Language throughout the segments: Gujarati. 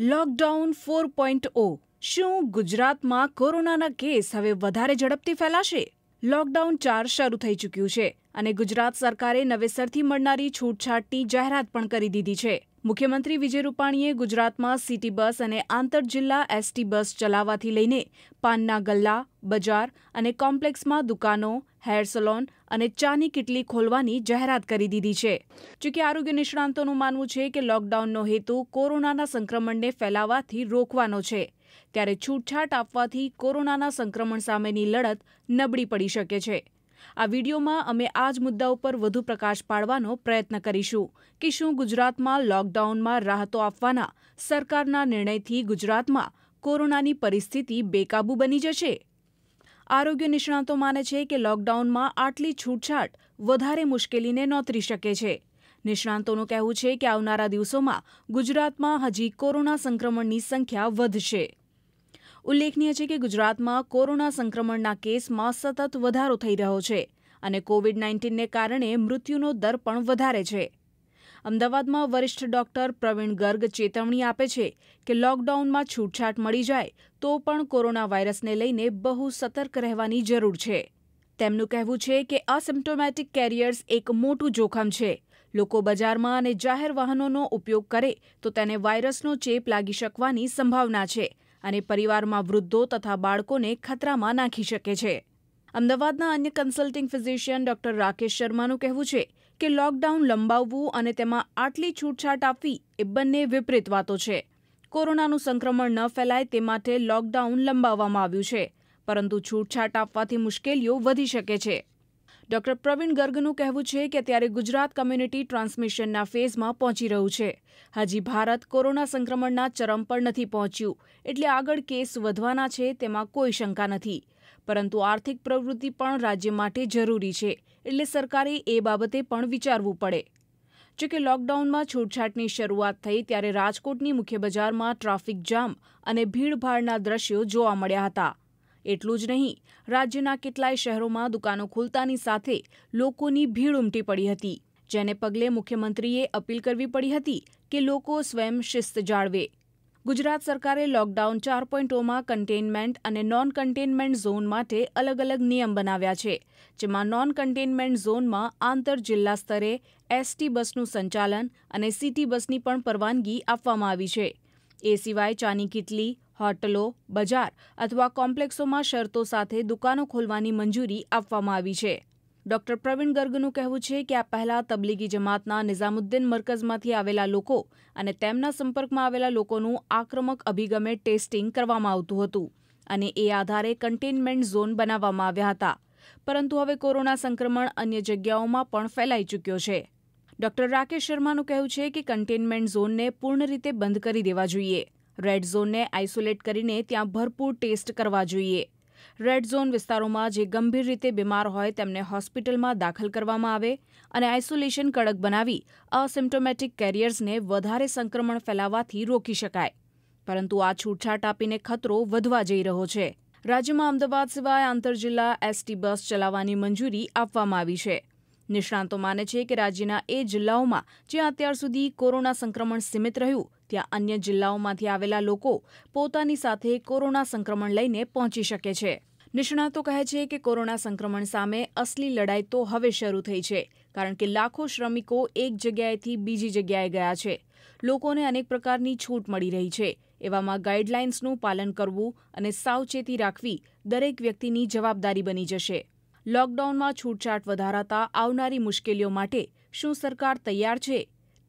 લોકડાઉન ફોર પોઈન્ટ ઓ શું ગુજરાતમાં કોરોનાના કેસ હવે વધારે ઝડપથી ફેલાશે લોકડાઉન ચાર શરૂ થઈ ચૂક્યું છે અને ગુજરાત સરકારે નવેસરથી મળનારી છૂટછાટની જાહેરાત પણ કરી દીધી છે મુખ્યમંત્રી વિજય રૂપાણીએ ગુજરાતમાં સિટી બસ અને આંતર જિલ્લા એસટી બસ ચલાવવાથી લઈને પાનના ગલ્લા બજાર અને કોમ્પ્લેક્સમાં દુકાનો હેર સલોન અને ચાની કિટલી ખોલવાની જાહેરાત કરી દીધી છે જોકે આરોગ્ય નિષ્ણાંતોનું માનવું છે કે લોકડાઉનનો હેતુ કોરોનાના સંક્રમણને ફેલાવાથી રોકવાનો છે ત્યારે છૂટછાટ આપવાથી કોરોનાના સંક્રમણ સામેની લડત નબળી પડી શકે છે આ વિડીયોમાં અમે આ જ મુદ્દા ઉપર વધુ પ્રકાશ પાડવાનો પ્રયત્ન કરીશું કે શું ગુજરાતમાં લોકડાઉનમાં રાહતો આપવાના સરકારના નિર્ણયથી ગુજરાતમાં કોરોનાની પરિસ્થિતિ બેકાબુ બની જશે આરોગ્ય નિષ્ણાતો માને છે કે લોકડાઉનમાં આટલી છૂટછાટ વધારે મુશ્કેલીને નોતરી શકે છે નિષ્ણાંતોનું કહેવું છે કે આવનારા દિવસોમાં ગુજરાતમાં હજી કોરોના સંક્રમણની સંખ્યા વધશે ઉલ્લેખનીય છે કે ગુજરાતમાં કોરોના સંક્રમણના કેસમાં સતત વધારો થઈ રહ્યો છે અને કોવિડ નાઇન્ટીનને કારણે મૃત્યુનો દર પણ વધારે છે અમદાવાદમાં વરિષ્ઠ ડોક્ટર પ્રવીણ ગર્ગ ચેતવણી આપે છે કે લોકડાઉનમાં છૂટછાટ મળી જાય તો પણ કોરોના વાયરસને લઈને બહુ સતર્ક રહેવાની જરૂર છે તેમનું કહેવું છે કે અસિમ્ટોમેટિક કેરિયર્સ એક મોટું જોખમ છે લોકો બજારમાં અને જાહેર વાહનોનો ઉપયોગ કરે તો તેને વાયરસનો ચેપ લાગી શકવાની સંભાવના છે અને પરિવારમાં વૃદ્ધો તથા બાળકોને ખતરામાં નાખી શકે છે અમદાવાદના અન્ય કન્સલ્ટિંગ ફિઝિશિયન ડોક્ટર રાકેશ શર્માનું કહેવું છે કે લોકડાઉન લંબાવવું અને તેમાં આટલી છૂટછાટ આપવી એ બંને વિપરીત વાતો છે કોરોનાનું સંક્રમણ ન ફેલાય તે માટે લોકડાઉન લંબાવવામાં આવ્યું છે પરંતુ છૂટછાટ આપવાથી મુશ્કેલીઓ વધી શકે છે ડોક્ટર પ્રવીણ ગર્ગનું કહેવું છે કે અત્યારે ગુજરાત કમ્યુનિટી ટ્રાન્સમિશનના ફેઝમાં પહોંચી રહ્યું છે હજી ભારત કોરોના સંક્રમણના ચરમ પર નથી પહોંચ્યું એટલે આગળ કેસ વધવાના છે તેમાં કોઈ શંકા નથી પરંતુ આર્થિક પ્રવૃત્તિ પણ રાજ્ય માટે જરૂરી છે એટલે સરકારે એ બાબતે પણ વિચારવું પડે જો કે લોકડાઉનમાં છૂટછાટની શરૂઆત થઈ ત્યારે રાજકોટની મુખ્ય બજારમાં ટ્રાફિક જામ અને ભીડભાડના દ્રશ્યો જોવા મળ્યા હતા એટલું જ નહીં રાજ્યના કેટલાય શહેરોમાં દુકાનો ખુલતાની સાથે લોકોની ભીડ ઉમટી પડી હતી જેને પગલે મુખ્યમંત્રીએ અપીલ કરવી પડી હતી કે લોકો સ્વયં શિસ્ત જાળવે ગુજરાત સરકારે લોકડાઉન ચાર પોઈન્ટોમાં કન્ટેનમેન્ટ અને નોન કન્ટેનમેન્ટ ઝોન માટે અલગ અલગ નિયમ બનાવ્યા છે જેમાં નોન કન્ટેનમેન્ટ ઝોનમાં આંતર જિલ્લા સ્તરે એસટી બસનું સંચાલન અને સિટી બસની પણ પરવાનગી આપવામાં આવી છે એ સિવાય ચાની કીટલી હોટલો બજાર અથવા કોમ્પ્લેક્સોમાં શરતો સાથે દુકાનો ખોલવાની મંજૂરી આપવામાં આવી છે ડોક્ટર પ્રવીણ ગર્ગનું કહેવું છે કે આ પહેલા તબલીગી જમાતના નિઝામુદ્દીન મરકઝમાંથી આવેલા લોકો અને તેમના સંપર્કમાં આવેલા લોકોનું આક્રમક અભિગમે ટેસ્ટિંગ કરવામાં આવતું હતું અને એ આધારે કન્ટેનમેન્ટ ઝોન બનાવવામાં આવ્યા હતા પરંતુ હવે કોરોના સંક્રમણ અન્ય જગ્યાઓમાં પણ ફેલાઈ ચૂક્યો છે ડોક્ટર રાકેશ શર્માનું કહેવું છે કે કન્ટેનમેન્ટ ઝોનને પૂર્ણ રીતે બંધ કરી દેવા જોઈએ રેડ ઝોનને આઇસોલેટ કરીને ત્યાં ભરપૂર ટેસ્ટ કરવા જોઈએ રેડ ઝોન વિસ્તારોમાં જે ગંભીર રીતે બીમાર હોય તેમને હોસ્પિટલમાં દાખલ કરવામાં આવે અને આઇસોલેશન કડક બનાવી અસિમ્ટોમેટિક કેરિયર્સને વધારે સંક્રમણ ફેલાવાથી રોકી શકાય પરંતુ આ છૂટછાટ આપીને ખતરો વધવા જઈ રહ્યો છે રાજ્યમાં અમદાવાદ સિવાય આંતરજિલ્લા એસટી બસ ચલાવવાની મંજૂરી આપવામાં આવી છે નિષ્ણાંતો માને છે કે રાજ્યના એ જિલ્લાઓમાં જ્યાં અત્યાર સુધી કોરોના સંક્રમણ સીમિત રહ્યું ત્યાં અન્ય જિલ્લાઓમાંથી આવેલા લોકો પોતાની સાથે કોરોના સંક્રમણ લઈને પહોંચી શકે છે નિષ્ણાતો કહે છે કે કોરોના સંક્રમણ સામે અસલી લડાઈ તો હવે શરૂ થઈ છે કારણ કે લાખો શ્રમિકો એક જગ્યાએથી બીજી જગ્યાએ ગયા છે લોકોને અનેક પ્રકારની છૂટ મળી રહી છે એવામાં ગાઈડલાઇન્સનું પાલન કરવું અને સાવચેતી રાખવી દરેક વ્યક્તિની જવાબદારી બની જશે લોકડાઉનમાં છૂટછાટ વધારાતા આવનારી મુશ્કેલીઓ માટે શું સરકાર તૈયાર છે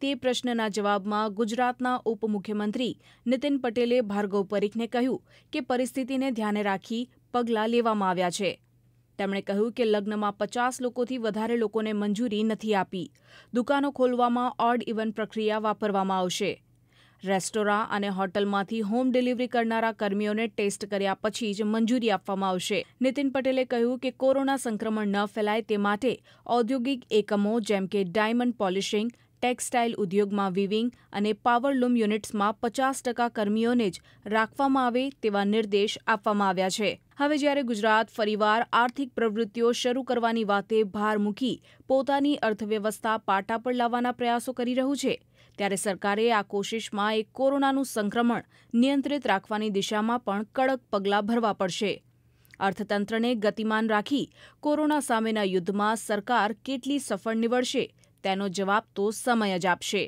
તે પ્રશ્નના જવાબમાં ગુજરાતના ઉપમુખ્યમંત્રી નીતિન પટેલે ભાર્ગવ પરીખને કહ્યું કે પરિસ્થિતિને ધ્યાને રાખી પગલાં લેવામાં આવ્યા છે તેમણે કહ્યું કે લગ્નમાં પચાસ લોકોથી વધારે લોકોને મંજૂરી નથી આપી દુકાનો ખોલવામાં ઓડ ઇવન પ્રક્રિયા વાપરવામાં આવશે રેસ્ટોરાં અને હોટલમાંથી હોમ ડિલિવરી કરનારા કર્મીઓને ટેસ્ટ કર્યા પછી જ મંજૂરી આપવામાં આવશે નીતિન પટેલે કહ્યું કે કોરોના સંક્રમણ ન ફેલાય તે માટે ઔદ્યોગિક એકમો જેમ કે ડાયમંડ પોલિશિંગ ટેક્સટાઇલ ઉદ્યોગમાં વિવિંગ અને પાવરલૂમ યુનિટ્સમાં પચાસ ટકા કર્મીઓને જ રાખવામાં આવે તેવા નિર્દેશ આપવામાં આવ્યા છે હવે જ્યારે ગુજરાત ફરીવાર આર્થિક પ્રવૃત્તિઓ શરૂ કરવાની વાતે ભાર મૂકી પોતાની અર્થવ્યવસ્થા પાટા પર લાવવાના પ્રયાસો કરી રહ્યું છે ત્યારે સરકારે આ કોશિશમાં એક કોરોનાનું સંક્રમણ નિયંત્રિત રાખવાની દિશામાં પણ કડક પગલાં ભરવા પડશે અર્થતંત્રને ગતિમાન રાખી કોરોના સામેના યુદ્ધમાં સરકાર કેટલી સફળ નિવડશે તેનો જવાબ તો સમય જ આપશે